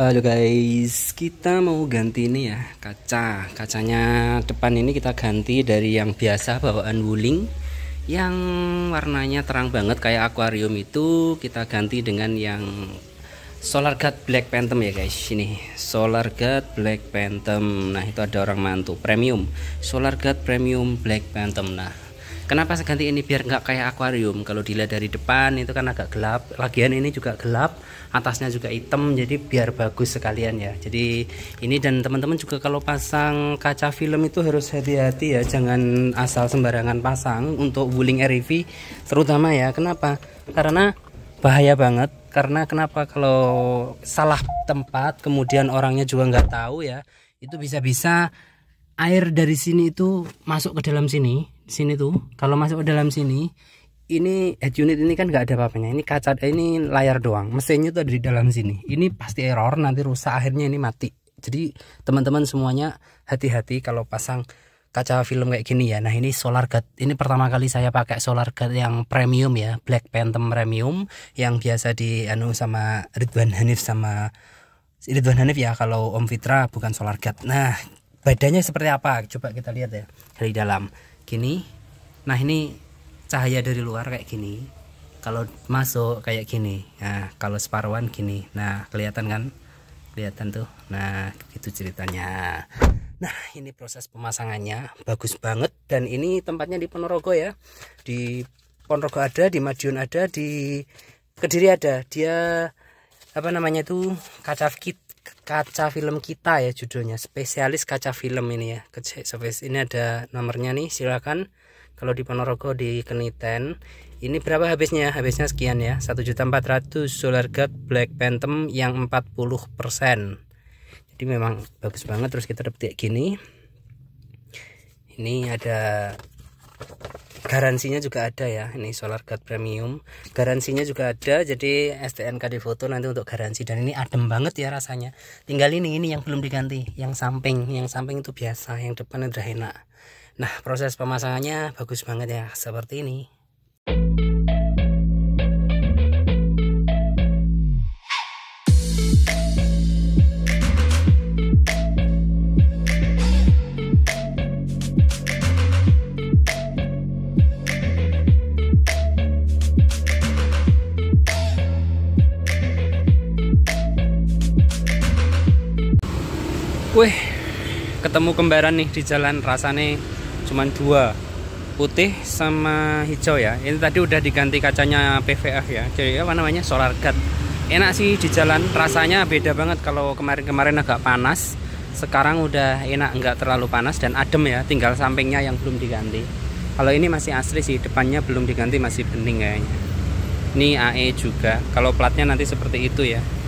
Halo guys, kita mau ganti ini ya kaca. Kacanya depan ini kita ganti dari yang biasa bawaan wuling yang warnanya terang banget kayak akuarium itu kita ganti dengan yang Solar God Black Phantom ya guys. Ini Solar God Black Phantom. Nah, itu ada orang mantu premium. Solar God Premium Black Phantom. Nah, kenapa ganti ini biar nggak kayak akuarium kalau dilihat dari depan itu kan agak gelap lagian ini juga gelap atasnya juga hitam jadi biar bagus sekalian ya jadi ini dan teman-teman juga kalau pasang kaca film itu harus hati-hati ya jangan asal sembarangan pasang untuk wuling REV terutama ya kenapa karena bahaya banget karena kenapa kalau salah tempat kemudian orangnya juga nggak tahu ya itu bisa-bisa air dari sini itu masuk ke dalam sini sini tuh kalau masuk ke dalam sini ini head unit ini kan nggak ada apa-apanya ini kaca ini layar doang mesinnya tuh ada di dalam sini ini pasti error nanti rusak akhirnya ini mati jadi teman-teman semuanya hati-hati kalau pasang kaca film kayak gini ya nah ini solar guard ini pertama kali saya pakai solar guard yang premium ya black phantom premium yang biasa di anu sama Ridwan Hanif sama Ridwan Hanif ya kalau Om Fitra bukan solar guard nah badannya seperti apa coba kita lihat ya dari dalam gini nah ini cahaya dari luar kayak gini kalau masuk kayak gini nah kalau separuhan gini nah kelihatan kan kelihatan tuh nah itu ceritanya nah ini proses pemasangannya bagus banget dan ini tempatnya di Ponorogo ya di Ponorogo ada di Madiun ada di Kediri ada dia apa namanya itu kacaf kit kaca film kita ya judulnya spesialis kaca film ini ya service ini ada nomornya nih silakan kalau di Ponorogo di Keniten ini berapa habisnya habisnya sekian ya 1.400 solar guard black phantom yang 40% jadi memang bagus banget terus kita dapat kayak gini ini ada garansinya juga ada ya ini solar guard premium garansinya juga ada jadi STNK di foto nanti untuk garansi dan ini adem banget ya rasanya tinggal ini ini yang belum diganti yang samping yang samping itu biasa yang depan udah enak nah proses pemasangannya bagus banget ya seperti ini Wih, ketemu kembaran nih di jalan rasane cuman dua putih sama hijau ya ini tadi udah diganti kacanya PVF ya jadi apa namanya solar guard enak sih di jalan rasanya beda banget kalau kemarin-kemarin agak panas sekarang udah enak nggak terlalu panas dan adem ya tinggal sampingnya yang belum diganti kalau ini masih asli sih depannya belum diganti masih bening kayaknya ini AE juga kalau platnya nanti seperti itu ya